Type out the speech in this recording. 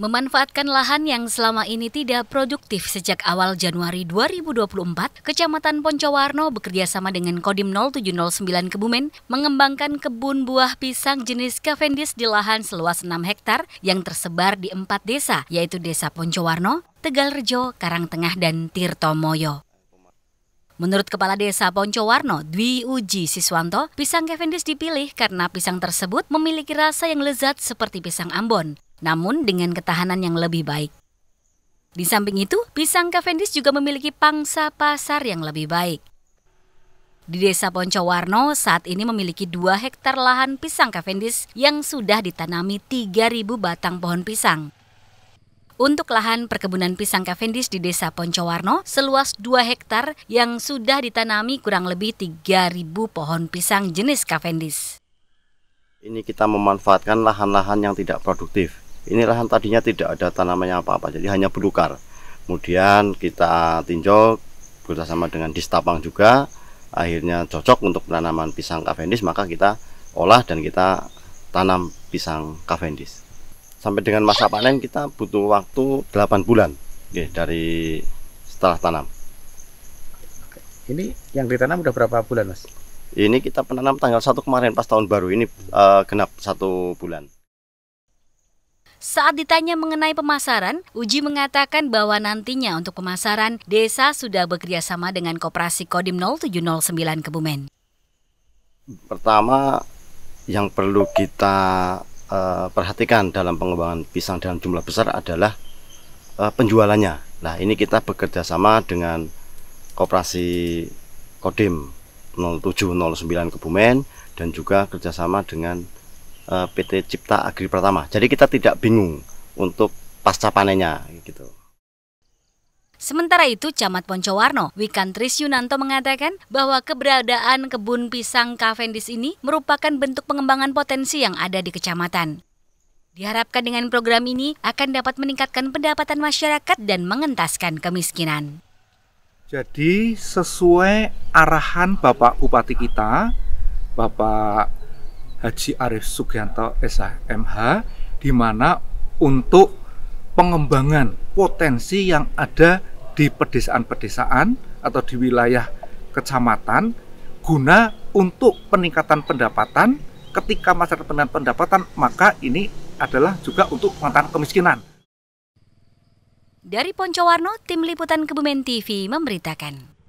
Memanfaatkan lahan yang selama ini tidak produktif sejak awal Januari 2024, Kecamatan Poncowarno bekerjasama dengan Kodim 0709 Kebumen mengembangkan kebun buah pisang jenis Cavendish di lahan seluas 6 hektar yang tersebar di empat desa, yaitu Desa Poncowarno, Tegalrejo, Karangtengah, dan Tirtomoyo. Menurut Kepala Desa Poncowarno, Dwi Uji Siswanto, pisang Cavendish dipilih karena pisang tersebut memiliki rasa yang lezat seperti pisang Ambon namun dengan ketahanan yang lebih baik. Di samping itu, pisang Cavendish juga memiliki pangsa pasar yang lebih baik. Di Desa Poncowarno saat ini memiliki 2 hektar lahan pisang Cavendish yang sudah ditanami 3.000 batang pohon pisang. Untuk lahan perkebunan pisang Cavendish di Desa Poncowarno seluas 2 hektar yang sudah ditanami kurang lebih 3.000 pohon pisang jenis Cavendish. Ini kita memanfaatkan lahan-lahan yang tidak produktif ini lahan tadinya tidak ada tanamannya apa-apa jadi hanya belukar kemudian kita tinjau bersama dengan distapang juga akhirnya cocok untuk penanaman pisang Cavendish maka kita olah dan kita tanam pisang Cavendish sampai dengan masa panen kita butuh waktu 8 bulan Oke, dari setelah tanam ini yang ditanam udah berapa bulan mas? ini kita penanam tanggal 1 kemarin pas tahun baru ini uh, genap satu bulan saat ditanya mengenai pemasaran, Uji mengatakan bahwa nantinya untuk pemasaran, desa sudah bekerja sama dengan Koperasi Kodim 0709 Kebumen. Pertama, yang perlu kita uh, perhatikan dalam pengembangan pisang dalam jumlah besar adalah uh, penjualannya. Nah, ini kita bekerja sama dengan Koperasi Kodim 0709 Kebumen dan juga kerjasama dengan Eh, PT Cipta Agri Pertama. Jadi kita tidak bingung untuk pasca panennya gitu. Sementara itu, Camat Poncowarno, Wikantris Yunanto mengatakan bahwa keberadaan kebun pisang Cavendish ini merupakan bentuk pengembangan potensi yang ada di kecamatan. Diharapkan dengan program ini akan dapat meningkatkan pendapatan masyarakat dan mengentaskan kemiskinan. Jadi sesuai arahan Bapak Bupati kita, Bapak Haji Arif Sugianto SHMH di mana untuk pengembangan potensi yang ada di pedesaan-pedesaan atau di wilayah kecamatan guna untuk peningkatan pendapatan ketika masyarakat peningkatan pendapatan maka ini adalah juga untuk pengentasan kemiskinan. Dari Poncowarno, Tim Liputan Kebumen TV memberitakan.